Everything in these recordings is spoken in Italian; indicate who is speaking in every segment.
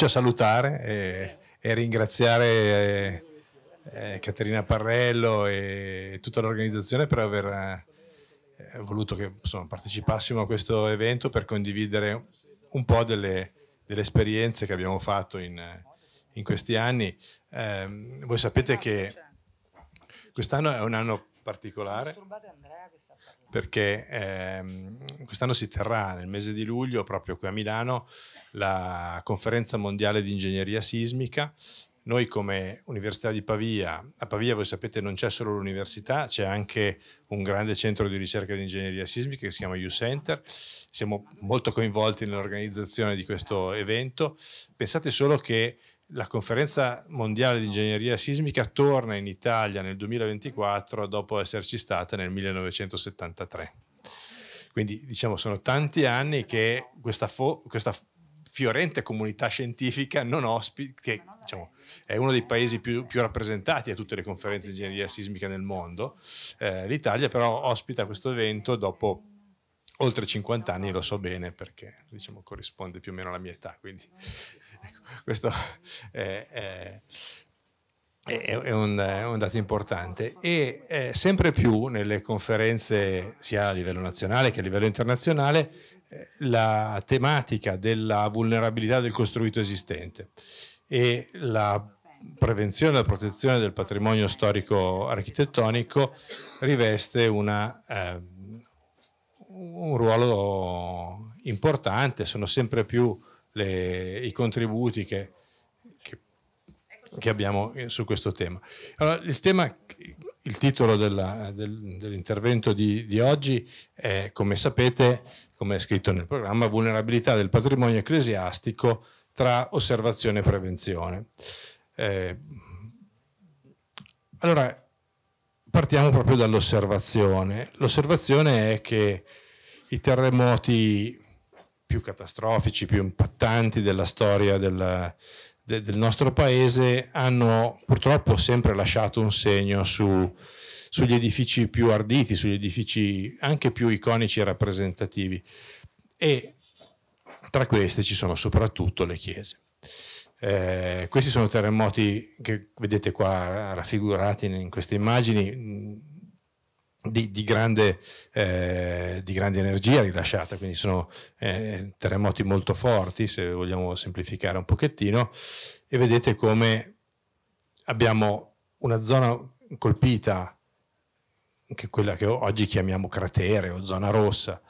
Speaker 1: comincio a salutare e, e ringraziare eh, eh, Caterina Parrello e tutta l'organizzazione per aver eh, voluto che insomma, partecipassimo a questo evento per condividere un po' delle, delle esperienze che abbiamo fatto in, in questi anni. Eh, voi sapete che quest'anno è un anno particolare perché ehm, quest'anno si terrà nel mese di luglio proprio qui a Milano la conferenza mondiale di ingegneria sismica. Noi come Università di Pavia, a Pavia voi sapete non c'è solo l'università, c'è anche un grande centro di ricerca di ingegneria sismica che si chiama U-Center, siamo molto coinvolti nell'organizzazione di questo evento. Pensate solo che la conferenza mondiale di ingegneria sismica torna in Italia nel 2024 dopo esserci stata nel 1973. Quindi diciamo sono tanti anni che questa, questa fiorente comunità scientifica non ospita, che diciamo, è uno dei paesi più, più, rappresentati a tutte le conferenze di ingegneria sismica nel mondo. Eh, L'Italia però ospita questo evento dopo oltre 50 anni, lo so bene perché diciamo, corrisponde più o meno alla mia età, quindi ecco, questo è, è, è, un, è, un, dato importante. E eh, sempre più nelle conferenze, sia a livello nazionale che a livello internazionale, la tematica della vulnerabilità del costruito esistente e la prevenzione e la protezione del patrimonio storico architettonico riveste una, eh, un ruolo importante, sono sempre più le, i contributi che, che, che, abbiamo su questo tema. Allora, il, tema il titolo della, del, dell'intervento di, di oggi è, come sapete, come è scritto nel programma, vulnerabilità del patrimonio ecclesiastico tra osservazione e prevenzione. Eh, allora, partiamo proprio dall'osservazione. L'osservazione è che i terremoti più catastrofici, più impattanti della storia del, de, del nostro paese hanno purtroppo sempre lasciato un segno su sugli edifici più arditi, sugli edifici anche più iconici e rappresentativi. E tra queste ci sono soprattutto le chiese. Eh, questi sono terremoti che vedete qua raffigurati in queste immagini di, di, grande, eh, di grande, energia rilasciata, quindi sono eh, terremoti molto forti, se vogliamo semplificare un pochettino, e vedete come abbiamo una zona colpita che quella che oggi chiamiamo cratere o zona rossa,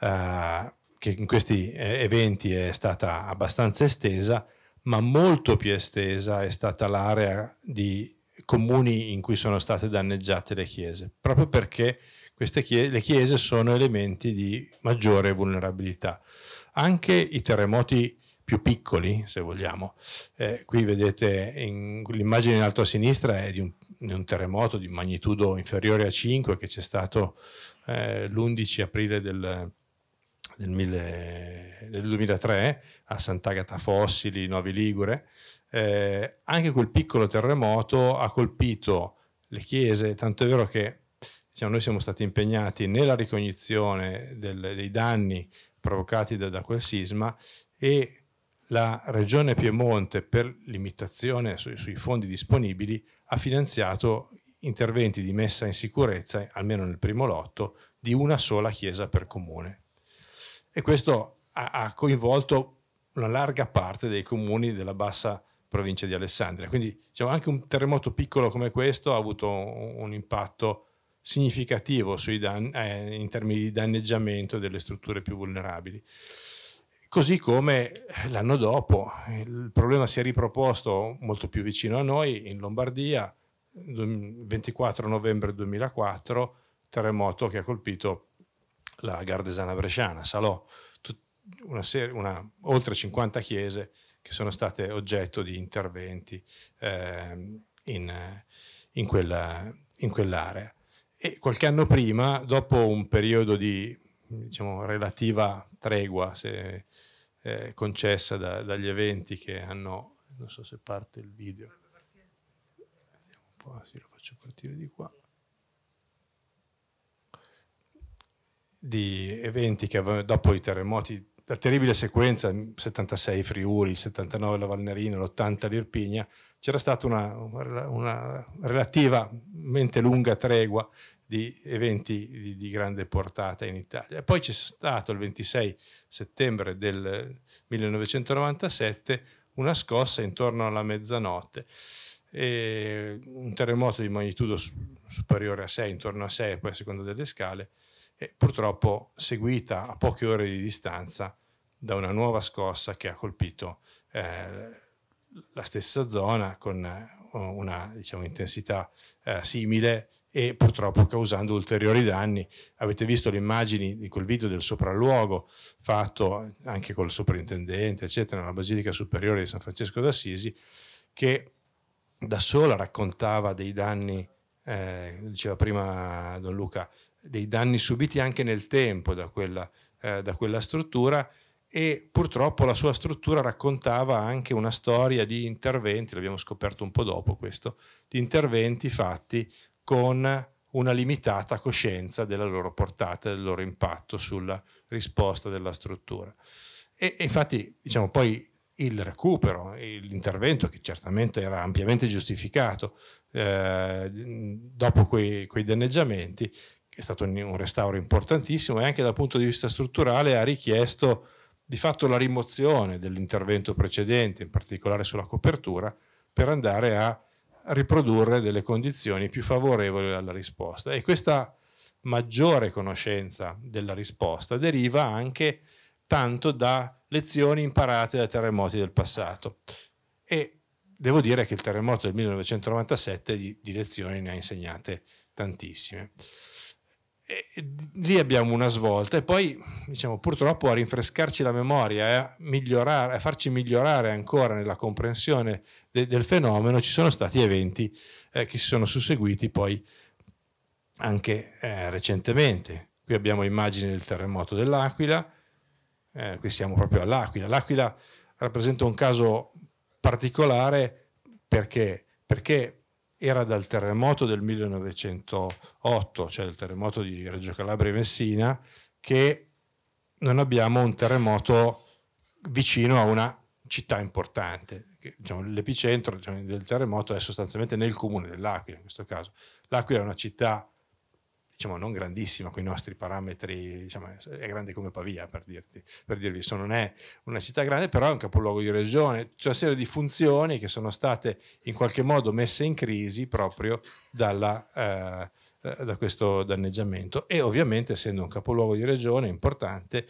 Speaker 1: eh, che in questi eh, eventi è stata abbastanza estesa, ma molto più estesa è stata l'area di comuni in cui sono state danneggiate le chiese, proprio perché chiese, le chiese sono elementi di maggiore vulnerabilità. Anche i terremoti più piccoli, se vogliamo, eh, qui vedete in, l'immagine in alto a sinistra è di un in un terremoto di magnitudo inferiore a 5 che c'è stato eh, l'11 aprile del, del, mille, del 2003 a Sant'Agata Fossili, Novi Ligure, eh, anche quel piccolo terremoto ha colpito le chiese, tanto è vero che diciamo, noi siamo stati impegnati nella ricognizione del, dei danni provocati da, da quel sisma e la regione Piemonte per limitazione sui, sui fondi disponibili ha finanziato interventi di messa in sicurezza, almeno nel primo lotto, di una sola chiesa per comune. E questo ha, ha coinvolto una larga parte dei comuni della bassa provincia di Alessandria. Quindi diciamo, anche un terremoto piccolo come questo ha avuto un, un impatto significativo eh, in termini di danneggiamento delle strutture più vulnerabili. Così come eh, l'anno dopo il problema si è riproposto molto più vicino a noi, in Lombardia, 24 novembre 2004, terremoto che ha colpito la Gardesana Bresciana, Salò, una serie, una, oltre 50 chiese che sono state oggetto di interventi eh, in, in, quella, in quell'area. E qualche anno prima, dopo un periodo di diciamo, relativa tregua, se eh, concessa da, dagli eventi che hanno, non so se parte il video, vediamo un po', sì, lo faccio partire di qua, di eventi che avevano, dopo i terremoti, la terribile sequenza, 76 Friuli, 79 la Valnerina, l'80 l'Irpigna, c'era stata una, una relativamente lunga tregua di eventi di, di, grande portata in Italia. Poi c'è stato il 26 settembre del 1997 una scossa intorno alla mezzanotte, un terremoto di magnitudo superiore a 6, intorno a 6 poi a seconda delle scale, e purtroppo seguita a poche ore di distanza da una nuova scossa che ha colpito eh, la stessa zona con eh, una diciamo, intensità eh, simile e purtroppo causando ulteriori danni. Avete visto le immagini di quel video del sopralluogo fatto anche col soprintendente, eccetera, nella Basilica Superiore di San Francesco d'Assisi, che da sola raccontava dei danni, eh, diceva prima Don Luca, dei danni subiti anche nel tempo da quella, eh, da quella struttura e purtroppo la sua struttura raccontava anche una storia di interventi, l'abbiamo scoperto un po' dopo questo, di interventi fatti con una limitata coscienza della loro portata, del loro impatto sulla risposta della struttura. E, e infatti, diciamo, poi il recupero, l'intervento che certamente era ampiamente giustificato eh, dopo quei, quei danneggiamenti, è stato un restauro importantissimo e anche dal punto di vista strutturale ha richiesto di fatto la rimozione dell'intervento precedente, in particolare sulla copertura, per andare a riprodurre delle condizioni più favorevoli alla risposta. E questa maggiore conoscenza della risposta deriva anche tanto da lezioni imparate dai terremoti del passato. E devo dire che il terremoto del 1997 di, di lezioni ne ha insegnate tantissime. E lì abbiamo una svolta e poi diciamo purtroppo a rinfrescarci la memoria e a, migliorare, a farci migliorare ancora nella comprensione de, del fenomeno ci sono stati eventi eh, che si sono susseguiti poi anche eh, recentemente. Qui abbiamo immagini del terremoto dell'Aquila, eh, qui siamo proprio all'Aquila. L'Aquila rappresenta un caso particolare perché, perché era dal terremoto del 1908, cioè il terremoto di Reggio Calabria e Messina, che non abbiamo un terremoto vicino a una città importante. Che, diciamo, l'epicentro diciamo, del terremoto è sostanzialmente nel comune dell'Aquila, in questo caso. L'Aquila è una città diciamo, non grandissima con i nostri parametri, diciamo, è grande come Pavia per, dirti, per dirvi, so, non è una città grande, però è un capoluogo di regione, c'è una serie di funzioni che sono state in qualche modo messe in crisi proprio dalla, eh, da questo danneggiamento e ovviamente essendo un capoluogo di regione importante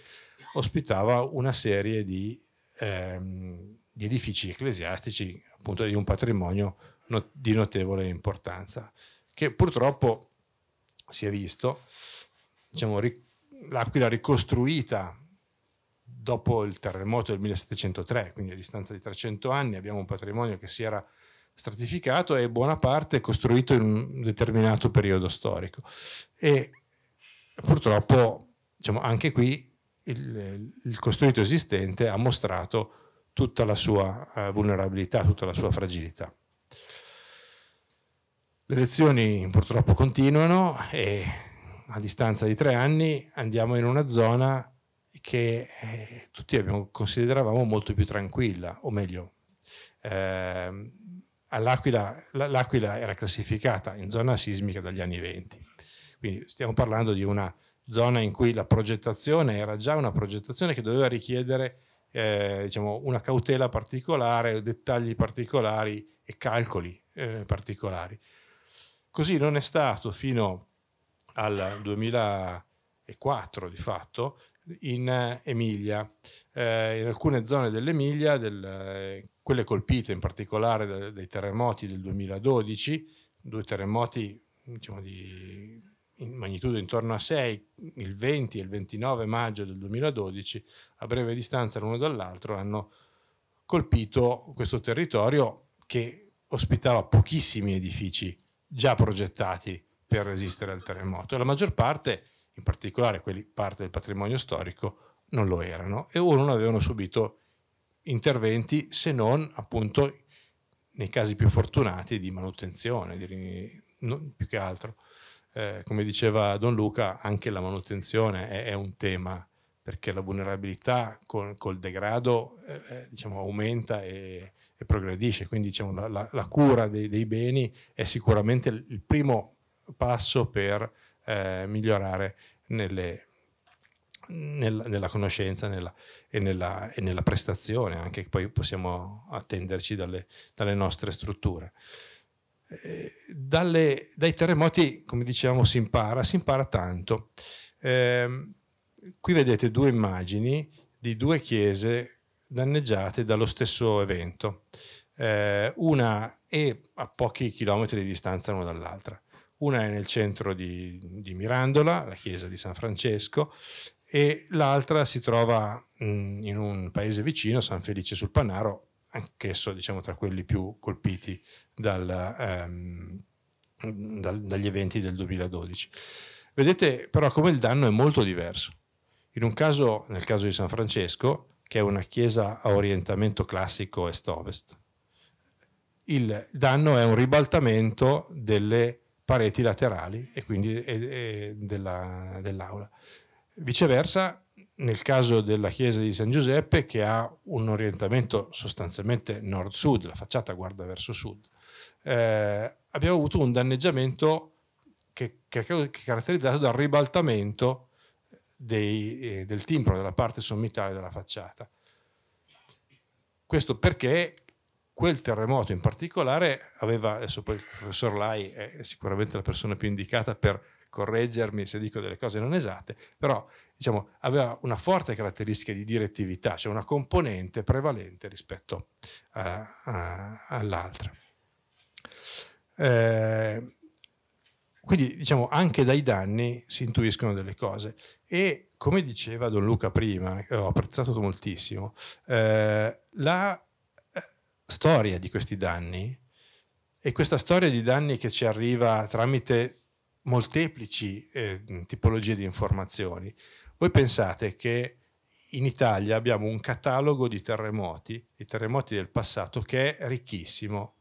Speaker 1: ospitava una serie di, ehm, di edifici ecclesiastici appunto di un patrimonio not- di notevole importanza che purtroppo si è visto, diciamo, l'Aquila ricostruita dopo il terremoto del 1703, quindi a distanza di 300 anni abbiamo un patrimonio che si era stratificato e buona parte costruito in un determinato periodo storico. E purtroppo, diciamo, anche qui il, il, costruito esistente ha mostrato tutta la sua eh, vulnerabilità, tutta la sua fragilità. Le lezioni purtroppo continuano e a distanza di tre anni andiamo in una zona che eh, tutti abbiamo, consideravamo molto più tranquilla, o meglio, eh, all'Aquila, l'Aquila era classificata in zona sismica dagli anni 20, quindi stiamo parlando di una zona in cui la progettazione era già una progettazione che doveva richiedere eh, diciamo, una cautela particolare, dettagli particolari e calcoli eh, particolari. Così non è stato fino al 2004 di fatto in Emilia, eh, in alcune zone dell'Emilia, del, eh, quelle colpite in particolare da, dai terremoti del 2012, due terremoti diciamo, di in magnitudo intorno a 6, il 20 e il 29 maggio del 2012, a breve distanza l'uno dall'altro, hanno colpito questo territorio che ospitava pochissimi edifici già progettati per resistere al terremoto e la maggior parte, in particolare quelli parte del patrimonio storico, non lo erano e o non avevano subito interventi se non appunto nei casi più fortunati di manutenzione, di, non, più che altro. Eh, come diceva Don Luca, anche la manutenzione è, è un tema perché la vulnerabilità con, col degrado eh, eh, diciamo, aumenta e, e progredisce. Quindi diciamo, la, la, la, cura dei, dei, beni è sicuramente il primo passo per eh, migliorare nelle, nella, nella, conoscenza nella, e, nella, e, nella, prestazione anche che poi possiamo attenderci dalle, dalle nostre strutture. Eh, dalle, dai terremoti, come dicevamo, si impara, si impara tanto. Eh, qui vedete due immagini di due chiese danneggiate dallo stesso evento, eh, una è a pochi chilometri di distanza l'una dall'altra. Una è nel centro di, di Mirandola, la chiesa di San Francesco, e l'altra si trova mh, mm, in un paese vicino, San Felice sul Panaro, anch'esso diciamo, tra quelli più colpiti dal, ehm, dal, dagli eventi del 2012. Vedete però come il danno è molto diverso. In un caso, nel caso di San Francesco, che è una chiesa a orientamento classico est-ovest. Il danno è un ribaltamento delle pareti laterali e quindi e, e della, dell'aula. Viceversa, nel caso della chiesa di San Giuseppe, che ha un orientamento sostanzialmente nord-sud, la facciata guarda verso sud, eh, abbiamo avuto un danneggiamento che, che, che è caratterizzato dal ribaltamento dei, eh, del timbro, della parte sommitale della facciata. Questo perché quel terremoto in particolare aveva, adesso poi il professor Lai è sicuramente la persona più indicata per correggermi se dico delle cose non esatte, però diciamo, aveva una forte caratteristica di direttività, cioè una componente prevalente rispetto all'altra. Eh, quindi diciamo, anche dai danni si intuiscono delle cose. E come diceva Don Luca prima, che ho apprezzato moltissimo, eh, la eh, storia di questi danni e questa storia di danni che ci arriva tramite molteplici eh, tipologie di informazioni. Voi pensate che in Italia abbiamo un catalogo di terremoti, i terremoti del passato, che è ricchissimo,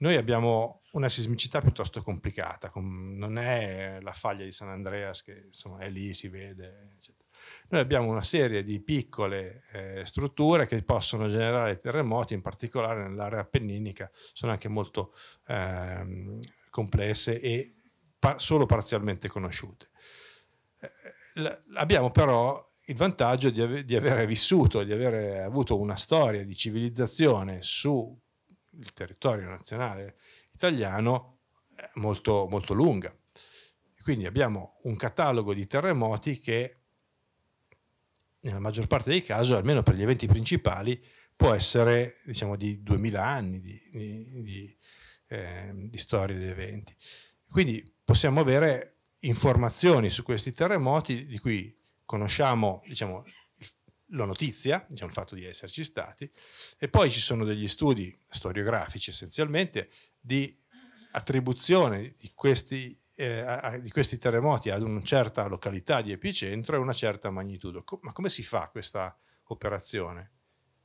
Speaker 1: noi abbiamo una sismicità piuttosto complicata, non è la faglia di San Andreas che insomma, è lì, si vede. Eccetera. Noi abbiamo una serie di piccole eh, strutture che possono generare terremoti, in particolare nell'area appenninica, sono anche molto eh, complesse e par solo parzialmente conosciute. Eh, abbiamo però il vantaggio di, ave di aver vissuto, di avere avuto una storia di civilizzazione su il territorio nazionale italiano è molto, molto lunga. Quindi abbiamo un catalogo di terremoti che nella maggior parte dei casi, almeno per gli eventi principali, può essere diciamo, di 2000 anni di, di, di, eh, di storia degli eventi. Quindi possiamo avere informazioni su questi terremoti di cui conosciamo diciamo, la notizia, c'è un fatto di esserci stati, e poi ci sono degli studi storiografici essenzialmente di attribuzione di questi, eh, di questi terremoti ad una certa località di epicentro e una certa magnitudo. ma come si fa questa operazione?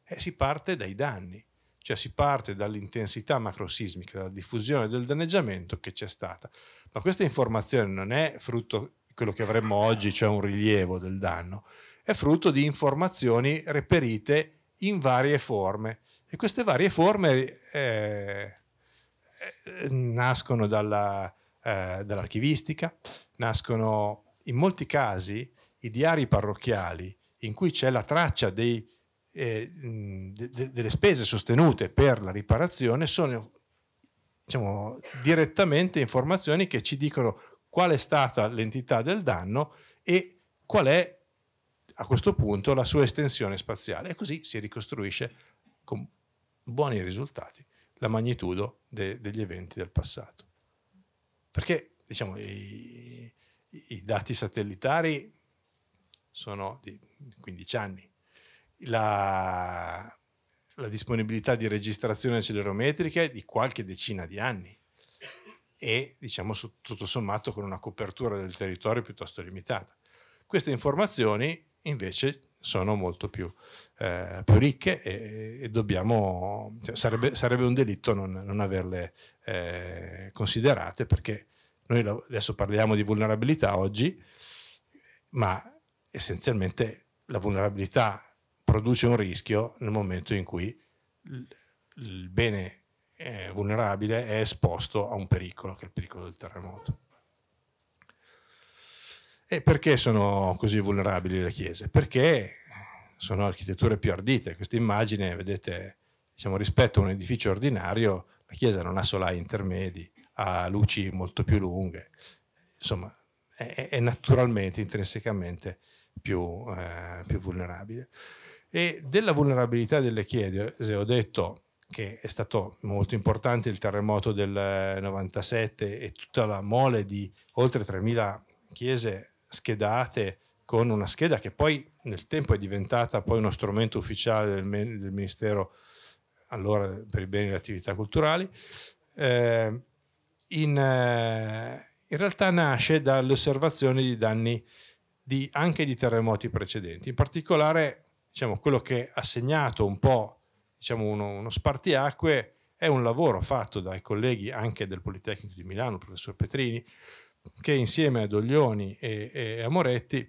Speaker 1: Eh, si parte dai danni, cioè si parte dall'intensità macrosismica, dalla diffusione del danneggiamento che c'è stata. Ma questa informazione non è frutto di quello che avremmo oggi, cioè un rilievo del danno, è frutto di informazioni reperite in varie forme e queste varie forme eh, eh, nascono dalla, eh, dall'archivistica, nascono in molti casi i diari parrocchiali in cui c'è la traccia dei, eh, de, de, delle spese sostenute per la riparazione, sono diciamo, direttamente informazioni che ci dicono qual è stata l'entità del danno e qual è a questo punto la sua estensione spaziale e così si ricostruisce con buoni risultati la magnitudo de, degli eventi del passato. Perché diciamo, i, i dati satellitari sono di 15 anni, la, la disponibilità di registrazioni accelerometriche è di qualche decina di anni e diciamo tutto sommato con una copertura del territorio piuttosto limitata. Queste informazioni invece sono molto più, eh, più ricche e, e dobbiamo, cioè, sarebbe, sarebbe, un delitto non, non averle eh, considerate perché noi adesso parliamo di vulnerabilità oggi, ma essenzialmente la vulnerabilità produce un rischio nel momento in cui il bene eh, vulnerabile è esposto a un pericolo, che è il pericolo del terremoto. E perché sono così vulnerabili le chiese? Perché sono architetture più ardite. Questa immagine, vedete, diciamo, rispetto a un edificio ordinario, la chiesa non ha solai intermedi, ha luci molto più lunghe, insomma, è, è naturalmente, intrinsecamente più, eh, più vulnerabile. E della vulnerabilità delle chiese ho detto che è stato molto importante il terremoto del 97 eh, e tutta la mole di oltre 3.000 chiese schedate con una scheda che poi nel tempo è diventata poi uno strumento ufficiale del, del Ministero allora per i beni e le attività culturali, eh, in, eh, in, realtà nasce dall'osservazione di danni di, anche di terremoti precedenti. In particolare, diciamo, quello che ha segnato un po' diciamo, uno, uno spartiacque è un lavoro fatto dai colleghi anche del Politecnico di Milano, il professor Petrini, che insieme a Doglioni e, e a Moretti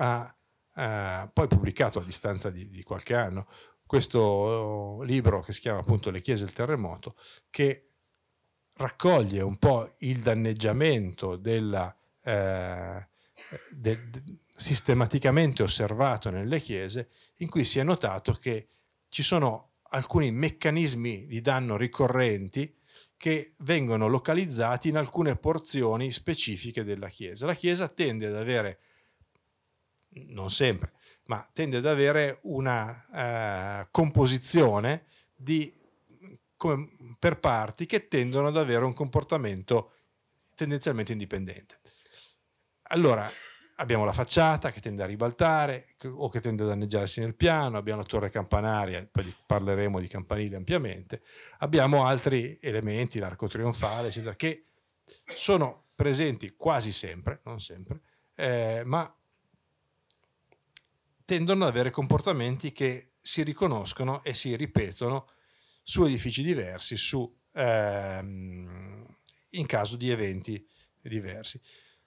Speaker 1: ha, ha, poi pubblicato a distanza di, di qualche anno questo uh, libro che si chiama appunto Le chiese e il terremoto, che raccoglie un po' il danneggiamento della, eh, de, sistematicamente osservato nelle chiese, in cui si è notato che ci sono alcuni meccanismi di danno ricorrenti che vengono localizzati in alcune porzioni specifiche della Chiesa. La Chiesa tende ad avere, non sempre, ma tende ad avere una eh, composizione di, come, per parti che tendono ad avere un comportamento tendenzialmente indipendente. Allora, abbiamo la facciata che tende a ribaltare o che tende a danneggiarsi nel piano, abbiamo la torre campanaria, poi parleremo di campanile ampiamente, abbiamo altri elementi, l'arco trionfale, eccetera, che sono presenti quasi sempre, non sempre, eh, ma tendono ad avere comportamenti che si riconoscono e si ripetono su edifici diversi, su, ehm, in caso di eventi diversi.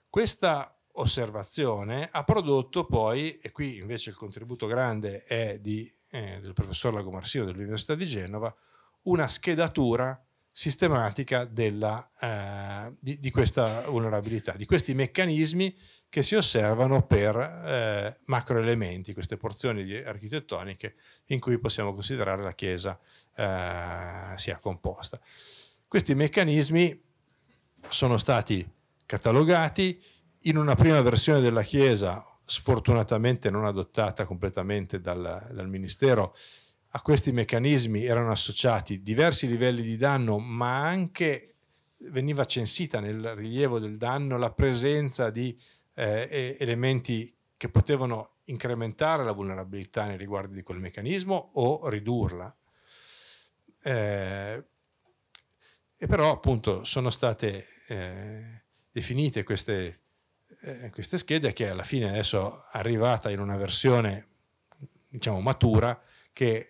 Speaker 1: Questa osservazione ha prodotto poi, e qui invece il contributo grande è di, eh, del professor Lagomarsino dell'Università di Genova, una schedatura sistematica della, eh, di, di, questa vulnerabilità, di questi meccanismi che si osservano per eh, macroelementi, queste porzioni architettoniche in cui possiamo considerare la Chiesa eh, sia composta. Questi meccanismi sono stati catalogati, in una prima versione della Chiesa, sfortunatamente non adottata completamente dal, dal Ministero, a questi meccanismi erano associati diversi livelli di danno, ma anche veniva censita nel rilievo del danno la presenza di eh, elementi che potevano incrementare la vulnerabilità nei riguardi di quel meccanismo o ridurla. Eh, e però appunto sono state eh, definite queste eh, queste schede che alla fine adesso è arrivata in una versione diciamo matura che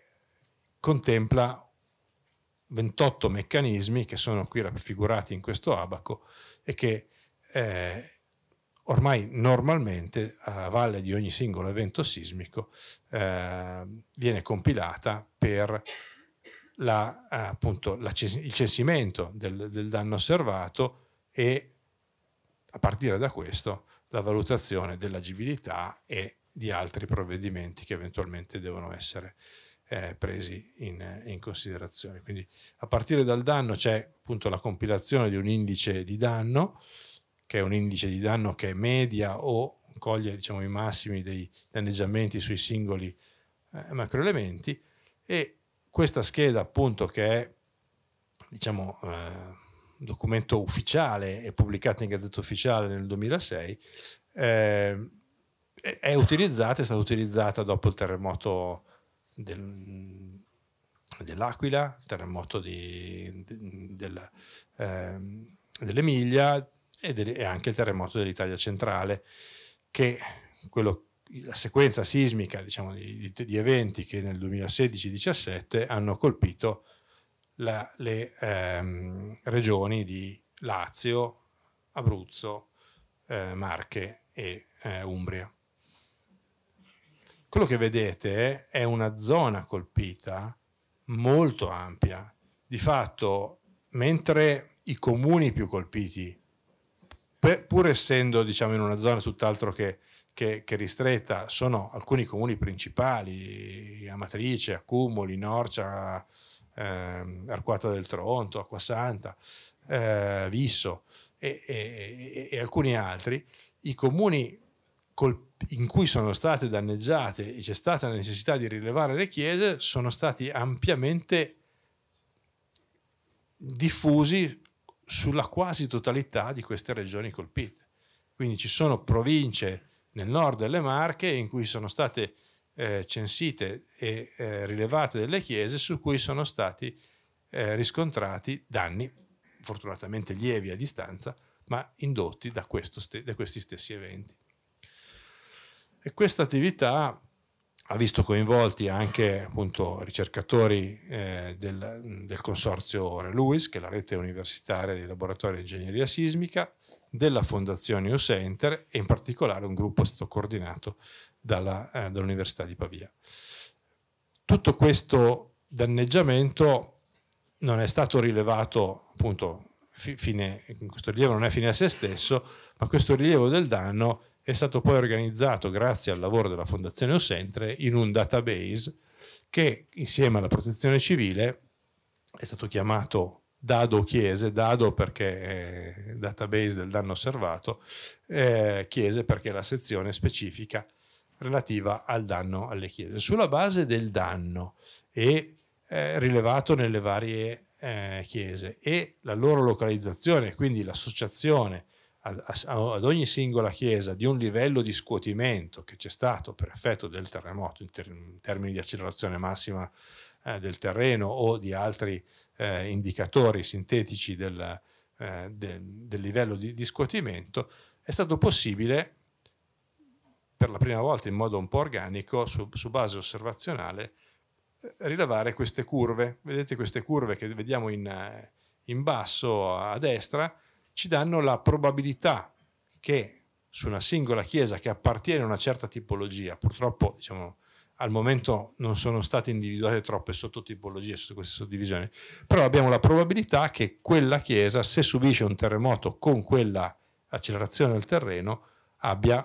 Speaker 1: contempla 28 meccanismi che sono qui raffigurati in questo abaco e che eh, ormai normalmente a valle di ogni singolo evento sismico eh, viene compilata per la, appunto, la, il censimento del, del, danno osservato e a partire da questo la valutazione dell'agibilità e di altri provvedimenti che eventualmente devono essere eh, presi in, in, considerazione. Quindi a partire dal danno c'è appunto la compilazione di un indice di danno, che è un indice di danno che media o coglie diciamo, i massimi dei danneggiamenti sui singoli eh, macroelementi e questa scheda appunto che è diciamo eh, documento ufficiale e pubblicato in Gazzetta Ufficiale nel 2006, eh, è utilizzata, è stata utilizzata dopo il terremoto del, dell'Aquila, il terremoto di, de, del, eh, dell'Emilia e, de, e, anche il terremoto dell'Italia centrale, che quello, la sequenza sismica diciamo, di, di eventi che nel 2016-17 hanno colpito la, le ehm, regioni di Lazio, Abruzzo, eh, Marche e eh, Umbria. Quello che vedete è una zona colpita molto ampia. Di fatto, mentre i comuni più colpiti, pur essendo diciamo, in una zona tutt'altro che, che, che, ristretta, sono alcuni comuni principali, Amatrice, Accumoli, Norcia, ehm, Arquata del Tronto, Acquasanta, eh, Visso e, e, e, alcuni altri, i comuni col, in cui sono state danneggiate e c'è stata la necessità di rilevare le chiese sono stati ampiamente diffusi sulla quasi totalità di queste regioni colpite. Quindi ci sono province nel nord delle Marche in cui sono state eh, censite e eh, rilevate delle chiese su cui sono stati eh, riscontrati danni, fortunatamente lievi a distanza, ma indotti da, st- da questi stessi eventi. E questa attività ha visto coinvolti anche appunto, ricercatori eh, del, del, consorzio Re Lewis, che è la rete universitaria dei laboratori di ingegneria sismica, della fondazione U Center e in particolare un gruppo stato coordinato dalla, eh, dall'Università di Pavia. Tutto questo danneggiamento non è stato rilevato, appunto, fine, questo rilievo non è fine a se stesso, ma questo rilievo del danno è stato poi organizzato grazie al lavoro della Fondazione Osentre in un database che insieme alla protezione civile è stato chiamato Dado Chiese, Dado perché è database del danno osservato, eh, Chiese perché è la sezione specifica relativa al danno alle chiese. Sulla base del danno e eh, rilevato nelle varie eh, chiese e la loro localizzazione, quindi l'associazione ad ogni singola chiesa di un livello di scuotimento che c'è stato per effetto del terremoto in, ter- in termini di accelerazione massima eh, del terreno o di altri eh, indicatori sintetici del, eh, de- del livello di-, di scuotimento, è stato possibile per la prima volta in modo un po' organico, su, su, base osservazionale, eh, rilevare queste curve. Vedete queste curve che vediamo in, eh, in basso a destra, ci danno la probabilità che su una singola chiesa che appartiene a una certa tipologia, purtroppo diciamo, al momento non sono state individuate troppe sottotipologie su queste suddivisioni, però abbiamo la probabilità che quella chiesa, se subisce un terremoto con quella accelerazione del terreno, abbia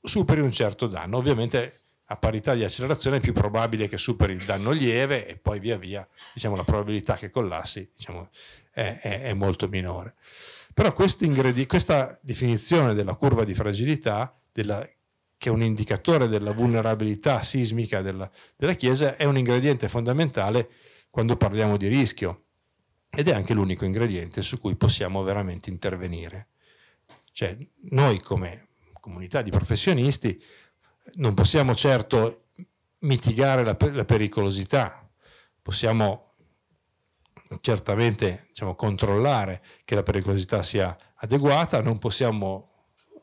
Speaker 1: superi un certo danno. Ovviamente a parità di accelerazione è più probabile che superi il danno lieve e poi via via diciamo, la probabilità che collassi diciamo, è, è, è, molto minore. Però questa definizione della curva di fragilità, della, che è un indicatore della vulnerabilità sismica della, della Chiesa, è un ingrediente fondamentale quando parliamo di rischio ed è anche l'unico ingrediente su cui possiamo veramente intervenire. Cioè, noi come comunità di professionisti non possiamo certo mitigare la, la pericolosità, possiamo certamente diciamo, controllare che la pericolosità sia adeguata, non possiamo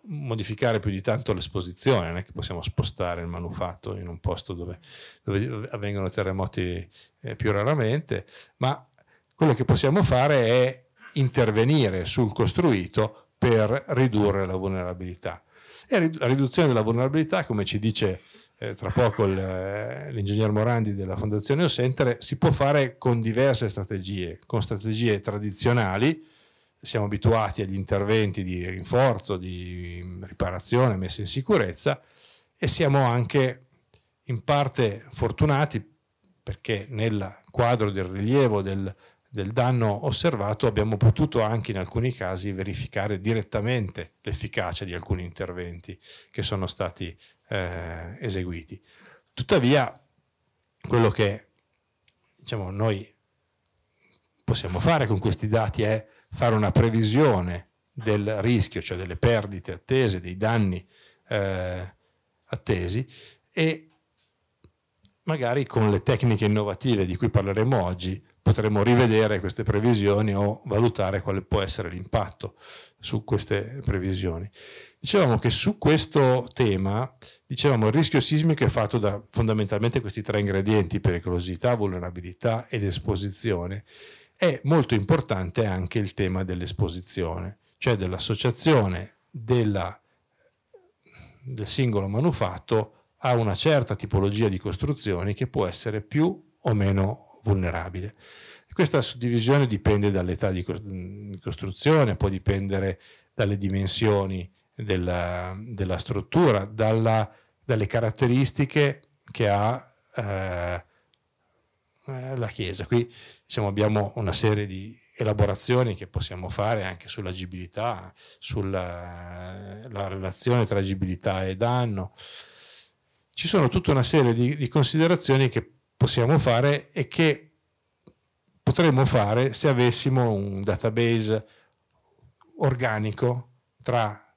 Speaker 1: modificare più di tanto l'esposizione, non è che possiamo spostare il manufatto in un posto dove, dove avvengono terremoti eh, più raramente, ma quello che possiamo fare è intervenire sul costruito per ridurre la vulnerabilità. E la riduzione della vulnerabilità, come ci dice eh, tra poco eh, l'ingegner Morandi della Fondazione Ocentre, si può fare con diverse strategie, con strategie tradizionali, siamo abituati agli interventi di rinforzo, di mm, riparazione, messa in sicurezza e siamo anche in parte fortunati perché nel quadro del rilievo del del danno osservato abbiamo potuto anche in alcuni casi verificare direttamente l'efficacia di alcuni interventi che sono stati eh, eseguiti. Tuttavia, quello che diciamo, noi possiamo fare con questi dati è fare una previsione del rischio, cioè delle perdite attese, dei danni eh, attesi e magari con le tecniche innovative di cui parleremo oggi potremo rivedere queste previsioni o valutare quale può essere l'impatto su queste previsioni. Dicevamo che su questo tema, dicevamo il rischio sismico è fatto da fondamentalmente questi tre ingredienti, pericolosità, vulnerabilità ed esposizione. È molto importante anche il tema dell'esposizione, cioè dell'associazione della, del singolo manufatto a una certa tipologia di costruzioni che può essere più o meno vulnerabile. Questa suddivisione dipende dall'età di costruzione, può dipendere dalle dimensioni della, della struttura, dalla, dalle caratteristiche che ha eh, eh, la Chiesa. Qui diciamo, abbiamo una serie di elaborazioni che possiamo fare anche sull'agibilità, sulla relazione tra agibilità e danno. Ci sono tutta una serie di, di considerazioni che possiamo fare e che potremmo fare se avessimo un database organico tra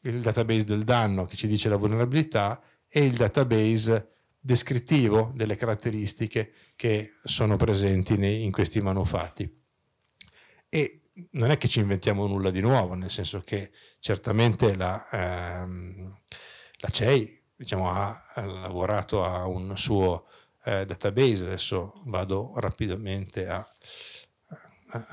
Speaker 1: il database del danno che ci dice la vulnerabilità e il database descrittivo delle caratteristiche che sono presenti in questi manufatti. E non è che ci inventiamo nulla di nuovo, nel senso che certamente la, ehm, la CEI diciamo, ha lavorato a un suo eh, database. Adesso vado rapidamente a... a,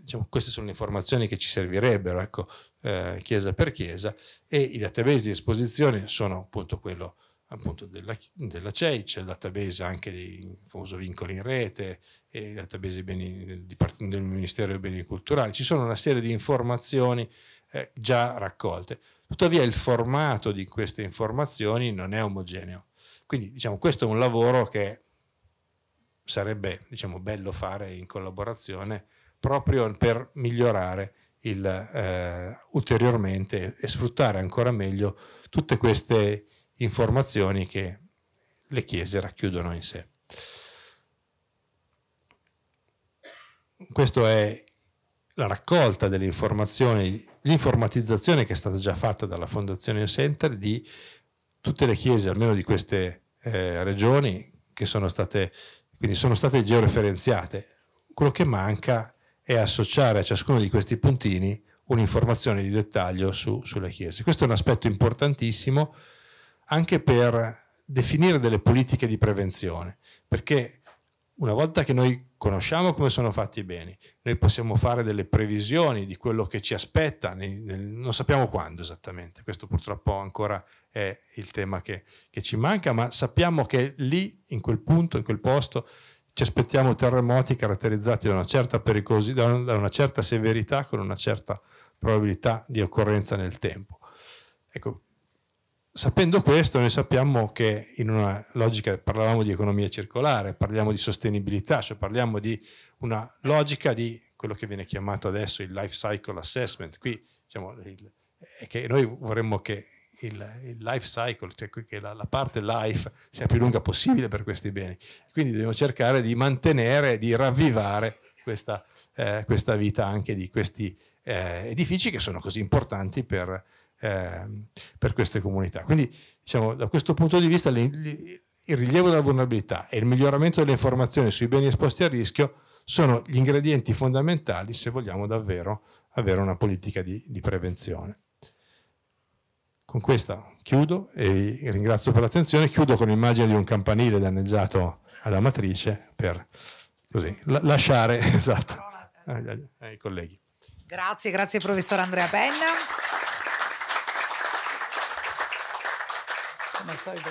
Speaker 1: diciamo, queste sono le informazioni che ci servirebbero, ecco, eh, chiesa per chiesa, e i database di esposizione sono appunto quello appunto della, della CEI, c'è il database anche dei famoso vincoli in rete, il database beni, del, del, Ministero dei Beni Culturali, ci sono una serie di informazioni eh, già raccolte. Tuttavia il formato di queste informazioni non è omogeneo. Quindi diciamo, questo è un lavoro che sarebbe diciamo, bello fare in collaborazione proprio per migliorare il, eh, ulteriormente e sfruttare ancora meglio tutte queste informazioni che le chiese racchiudono in sé. Questa è la raccolta delle informazioni, l'informatizzazione che è stata già fatta dalla Fondazione Center di tutte le chiese, almeno di queste eh, regioni, che sono state, quindi sono state georeferenziate, quello che manca è associare a ciascuno di questi puntini un'informazione di dettaglio su, sulle chiese. Questo è un aspetto importantissimo anche per definire delle politiche di prevenzione, perché una volta che noi conosciamo come sono fatti i beni, noi possiamo fare delle previsioni di quello che ci aspetta, non sappiamo quando esattamente, questo purtroppo ancora è il tema che, che ci manca, ma sappiamo che lì, in quel punto, in quel posto, ci aspettiamo terremoti caratterizzati da una certa pericolosità, da una certa severità, con una certa probabilità di occorrenza nel tempo. Ecco, Sapendo questo, noi sappiamo che in una logica, parlavamo di economia circolare, parliamo di sostenibilità, cioè parliamo di una logica di quello che viene chiamato adesso il life cycle assessment. Qui diciamo il, che noi vorremmo che il, il life cycle, cioè che la, la, parte life sia più lunga possibile per questi beni. Quindi dobbiamo cercare di mantenere, di ravvivare questa, eh, questa vita anche di questi eh, edifici che sono così importanti per, eh, per queste comunità. Quindi diciamo, da questo punto di vista le, le, il rilievo della vulnerabilità e il miglioramento delle informazioni sui beni esposti a rischio sono gli ingredienti fondamentali se vogliamo davvero avere una politica di, di prevenzione. Con questa chiudo e ringrazio per l'attenzione. Chiudo con l'immagine di un campanile danneggiato ad Amatrice per così, la lasciare esatto, ai, ai
Speaker 2: colleghi. Grazie, grazie professor Andrea Penna. come al solito.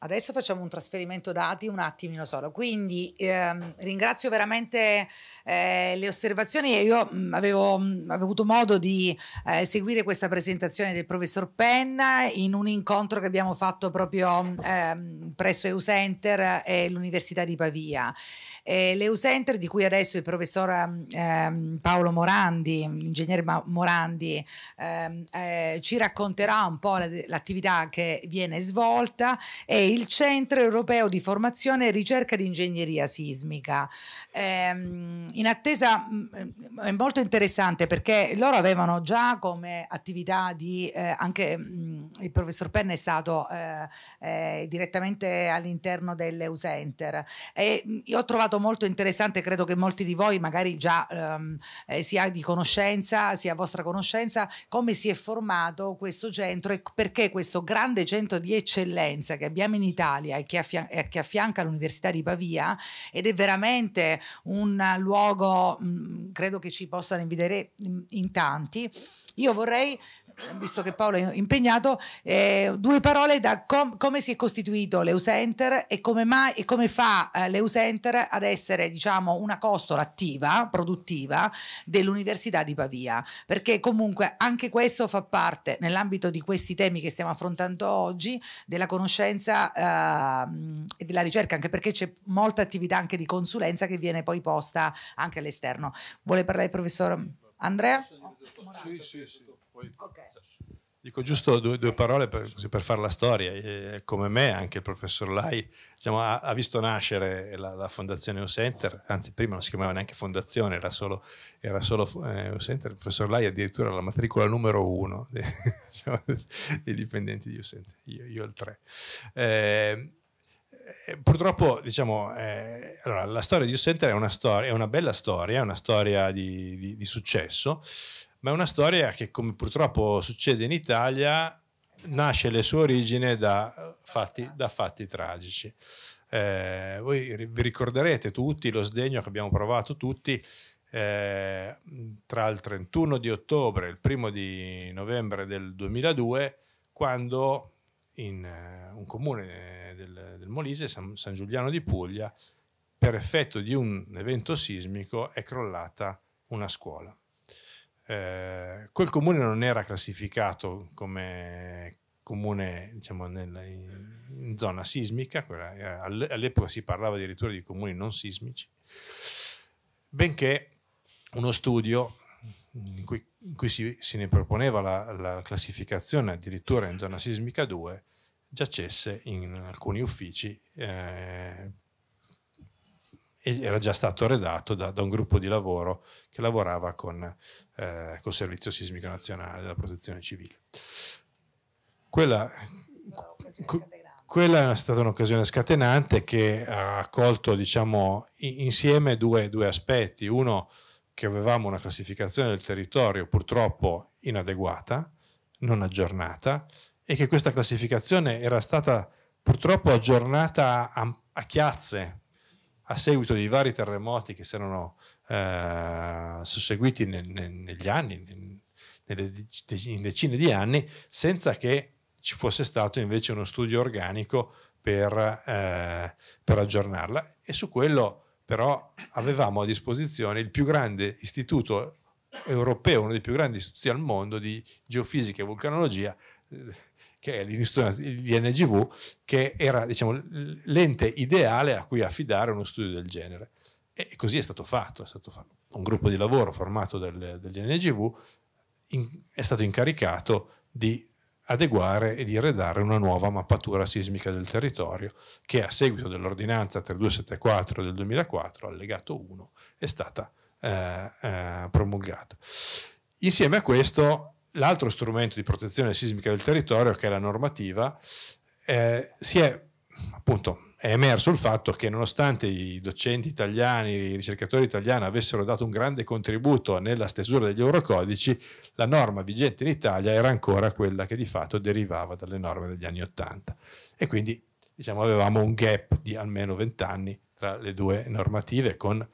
Speaker 2: Adesso facciamo un trasferimento dati un attimino solo, quindi ehm, ringrazio veramente eh, le osservazioni. Io mh, mm, avevo, mh, mm, avevo, avuto modo di eh, seguire questa presentazione del professor Penna in un incontro che abbiamo fatto proprio mm, ehm, presso EU Center e l'Università di Pavia. Eh, Center, di cui adesso il professor ehm, ehm Paolo Morandi, l'ingegnere Morandi, ehm, eh, ci racconterà un po' l'attività che viene svolta, è il Centro Europeo di Formazione e Ricerca di Ingegneria Sismica. Ehm, in attesa, mm, mm, è molto interessante perché loro avevano già come attività di, eh, anche mh, mm, il professor Penna è stato eh, eh, direttamente all'interno dell'EU Center e io ho trovato stato molto interessante, credo che molti di voi magari già ehm, eh, sia di conoscenza, sia a vostra conoscenza, come si è formato questo centro e perché questo grande centro di eccellenza che abbiamo in Italia e che, affian- e che affianca l'Università di Pavia ed è veramente un luogo, mh, mm, credo che ci possano invidere in, mm, in tanti, io vorrei visto che Paolo è impegnato, eh, due parole da com come si è costituito l'Eusenter e come, mai, e come fa eh, l'Eusenter ad essere diciamo, una costola attiva, produttiva dell'Università di Pavia, perché comunque anche questo fa parte, nell'ambito di questi temi che stiamo affrontando oggi, della conoscenza eh, e della ricerca, anche perché c'è molta attività anche di consulenza che viene poi posta anche all'esterno. Vuole parlare il professor Andrea? Sì, sì, sì. Poi, okay.
Speaker 1: Dico giusto due, due parole per, per, fare la storia. E come me, anche il professor Lai diciamo, ha, ha, visto nascere la, la fondazione U Center, anzi prima non si chiamava neanche fondazione, era solo, era solo eh, U Center. Il professor Lai addirittura la matricola numero uno dei, diciamo, dei dipendenti di U Center, io, io il 3. Ehm, eh, purtroppo, diciamo, eh, allora, la storia di U Center è una, storia, è una bella storia, è una storia di, di, di successo ma è una storia che, come purtroppo succede in Italia, nasce le sue origini da fatti, da fatti tragici. Eh, voi vi ricorderete tutti lo sdegno che abbiamo provato tutti eh, tra il 31 di ottobre e il 1 di novembre del 2002, quando in uh, un comune eh, del, del Molise, San, San, Giuliano di Puglia, per effetto di un evento sismico è crollata una scuola. Eh, quel comune non era classificato come comune diciamo, nel, in zona sismica, quella, all'epoca si parlava addirittura di comuni non sismici, benché uno studio in cui, in cui si, se ne proponeva la, la, classificazione addirittura in zona sismica 2 giacesse in alcuni uffici eh, era già stato redatto da, da, un gruppo di lavoro che lavorava con eh, Servizio Sismico Nazionale della Protezione Civile. Quella, quella è stata un'occasione scatenante che ha colto diciamo, insieme due, due aspetti. Uno, che avevamo una classificazione del territorio purtroppo inadeguata, non aggiornata, e che questa classificazione era stata purtroppo aggiornata a, a chiazze a seguito dei vari terremoti che si erano eh, susseguiti nel, nel, negli anni, nelle, in decine di anni, senza che ci fosse stato invece uno studio organico per, eh, per aggiornarla. E su quello però avevamo a disposizione il più grande istituto europeo, uno dei più grandi istituti al mondo di geofisica e vulcanologia, eh, che è l'INGV, che era diciamo, l'ente ideale a cui affidare uno studio del genere. E così è stato fatto, è stato fatto. un gruppo di lavoro formato dagli NGV in, è stato incaricato di adeguare e di redare una nuova mappatura sismica del territorio che a seguito dell'ordinanza 3274 del 2004, allegato 1, è stata eh, eh, promulgata. Insieme a questo l'altro strumento di protezione sismica del territorio, che è la normativa, eh, si è appunto è emerso il fatto che nonostante i docenti italiani, i ricercatori italiani avessero dato un grande contributo nella stesura degli eurocodici, la norma vigente in Italia era ancora quella che di fatto derivava dalle norme degli anni Ottanta. E quindi diciamo, avevamo un gap di almeno vent'anni tra le due normative con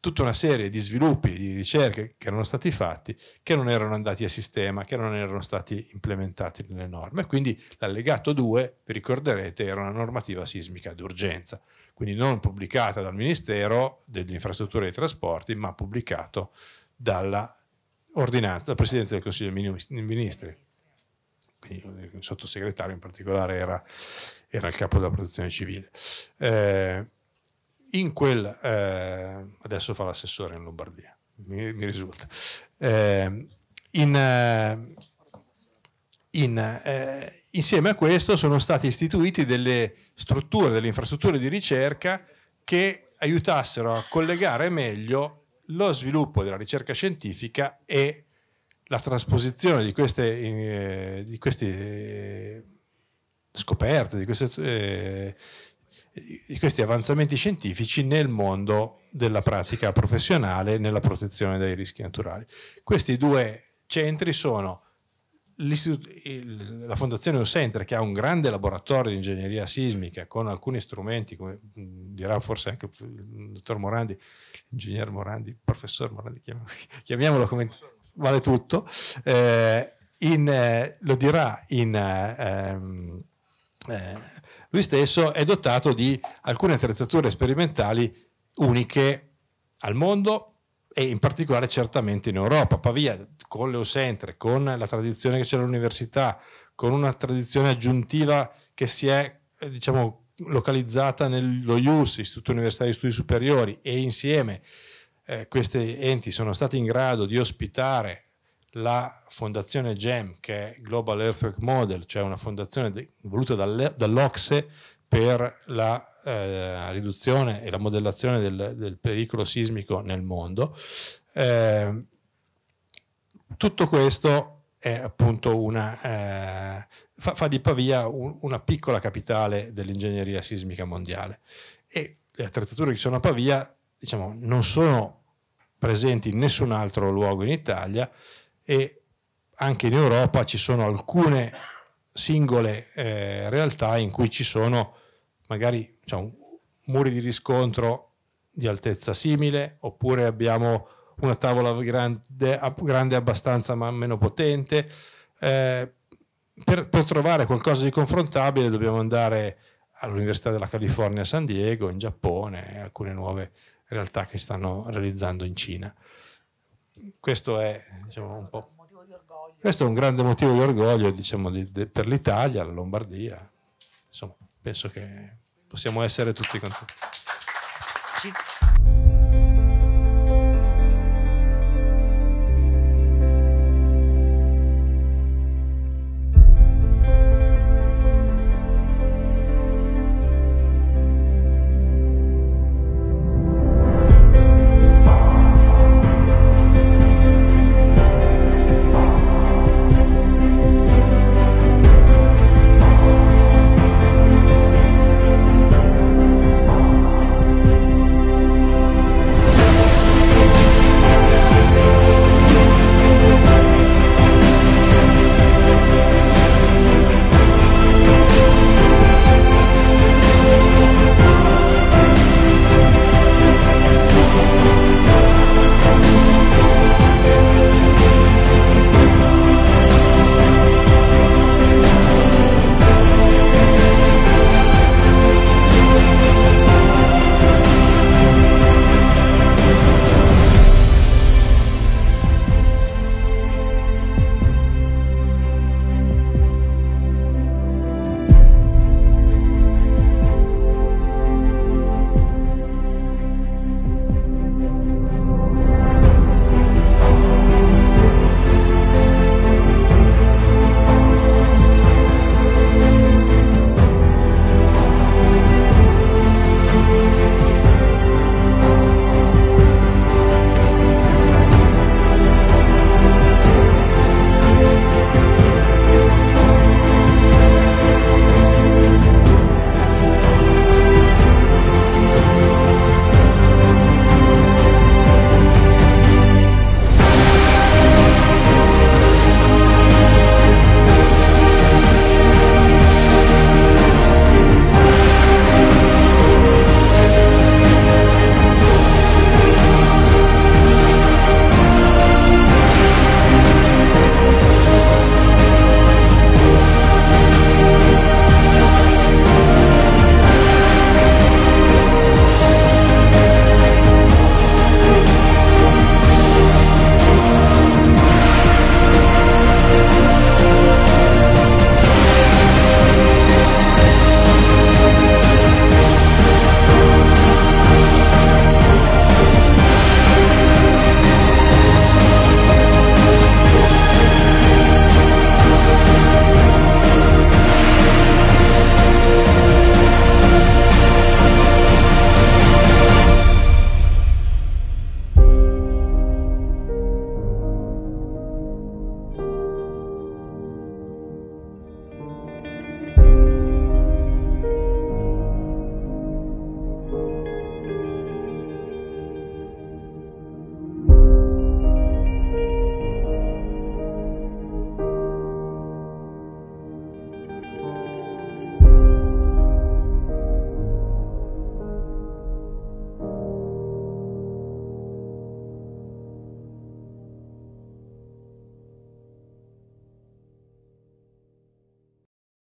Speaker 1: tutta una serie di sviluppi, di ricerche che erano stati fatti, che non erano andati a sistema, che non erano stati implementati nelle norme. Quindi l'allegato 2, vi ricorderete, era una normativa sismica d'urgenza, quindi non pubblicata dal Ministero delle Infrastrutture e dei Trasporti, ma pubblicato dalla ordinanza, dal Presidente del Consiglio dei Ministri. Quindi il sottosegretario in particolare era, era il capo della protezione civile. Eh, in quel, eh, adesso fa l'assessore in Lombardia, mi, mi risulta, eh, in, eh, in, eh, insieme a questo sono stati istituiti delle strutture, delle infrastrutture di ricerca che aiutassero a collegare meglio lo sviluppo della ricerca scientifica e la trasposizione di queste, eh, di queste eh, scoperte, di queste questi avanzamenti scientifici nel mondo della pratica professionale nella protezione dai rischi naturali. Questi due centri sono la Fondazione Osentra che ha un grande laboratorio di ingegneria sismica con alcuni strumenti, come dirà forse anche il dottor Morandi, ingegner Morandi, professor Morandi, chiamiamolo come vale tutto, eh, in, eh, lo dirà in... Eh, ehm, eh lui stesso è dotato di alcune attrezzature sperimentali uniche al mondo e in particolare certamente in Europa. Pavia, con l'Eusentre, con la tradizione che c'è all'università, con una tradizione aggiuntiva che si è eh, diciamo, localizzata nello IUS, Istituto Universitario di Studi Superiori, e insieme eh, questi enti sono stati in grado di ospitare la fondazione GEM, che è Global Earthquake Model, cioè una fondazione voluta dall'Ocse per la eh, riduzione e la modellazione del, del pericolo sismico nel mondo. Eh, tutto questo è appunto una, eh, fa, fa, di Pavia un, una piccola capitale dell'ingegneria sismica mondiale e le attrezzature che sono a Pavia diciamo, non sono presenti in nessun altro luogo in Italia e anche in Europa ci sono alcune singole eh, realtà in cui ci sono magari diciamo, muri di riscontro di altezza simile oppure abbiamo una tavola grande, grande abbastanza ma meno potente. Eh, per, per, trovare qualcosa di confrontabile dobbiamo andare all'Università della California a San Diego, in Giappone, alcune nuove realtà che stanno realizzando in Cina questo è diciamo, un po'... Questo è un grande motivo di orgoglio diciamo, di, de, per l'Italia, la Lombardia. Insomma, penso che possiamo essere tutti contenti.